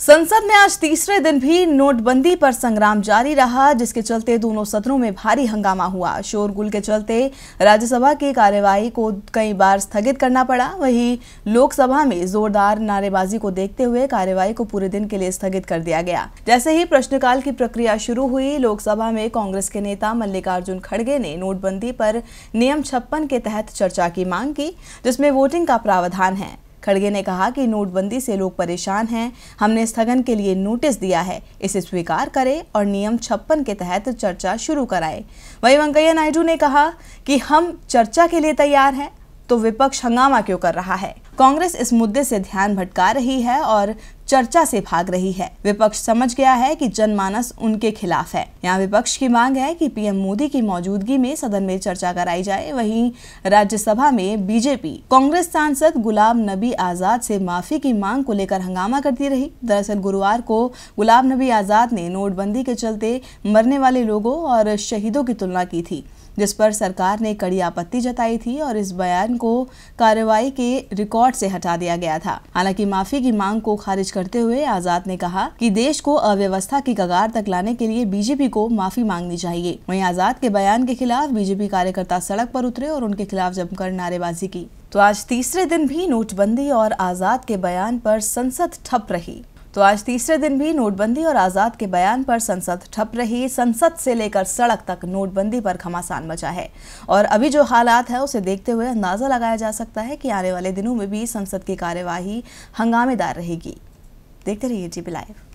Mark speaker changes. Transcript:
Speaker 1: संसद में आज तीसरे दिन भी नोटबंदी पर संग्राम जारी रहा जिसके चलते दोनों सदनों में भारी हंगामा हुआ शोरगुल के चलते राज्यसभा की कार्यवाही को कई बार स्थगित करना पड़ा वहीं लोकसभा में जोरदार नारेबाजी को देखते हुए कार्यवाही को पूरे दिन के लिए स्थगित कर दिया गया जैसे ही प्रश्नकाल की प्रक्रिया शुरू हुई लोकसभा में कांग्रेस के नेता मल्लिकार्जुन खड़गे ने नोटबंदी पर नियम छप्पन के तहत चर्चा की मांग की जिसमें वोटिंग का प्रावधान है खड़गे ने कहा कि नोटबंदी से लोग परेशान हैं हमने स्थगन के लिए नोटिस दिया है इसे स्वीकार करें और नियम छप्पन के तहत चर्चा शुरू कराए वहीं वेंकैया नायडू ने कहा कि हम चर्चा के लिए तैयार हैं तो विपक्ष हंगामा क्यों कर रहा है कांग्रेस इस मुद्दे से ध्यान भटका रही है और चर्चा से भाग रही है विपक्ष समझ गया है कि जनमानस उनके खिलाफ है यहाँ विपक्ष की मांग है कि पीएम मोदी की मौजूदगी में सदन में चर्चा कराई जाए वहीं राज्यसभा में बीजेपी कांग्रेस सांसद गुलाम नबी आजाद से माफी की मांग को लेकर हंगामा करती रही दरअसल गुरुवार को गुलाम नबी आजाद ने नोटबंदी के चलते मरने वाले लोगों और शहीदों की तुलना की थी जिस पर सरकार ने कड़ी आपत्ति जताई थी और इस बयान को कार्रवाई के रिकॉर्ड से हटा दिया गया था हालांकि माफी की मांग को खारिज करते हुए आजाद ने कहा कि देश को अव्यवस्था की कगार तक लाने के लिए बीजेपी को माफी मांगनी चाहिए वहीं आजाद के बयान के खिलाफ बीजेपी कार्यकर्ता सड़क पर उतरे और उनके खिलाफ जमकर नारेबाजी की तो आज तीसरे दिन भी नोटबंदी और आजाद के बयान पर संसद ठप रही तो आज तीसरे दिन भी नोटबंदी और आज़ाद के बयान पर संसद ठप रही संसद से लेकर सड़क तक नोटबंदी पर घमासान मचा है और अभी जो हालात है उसे देखते हुए अंदाज़ा लगाया जा सकता है कि आने वाले दिनों में भी संसद की कार्यवाही हंगामेदार रहेगी देखते रहिए जी लाइव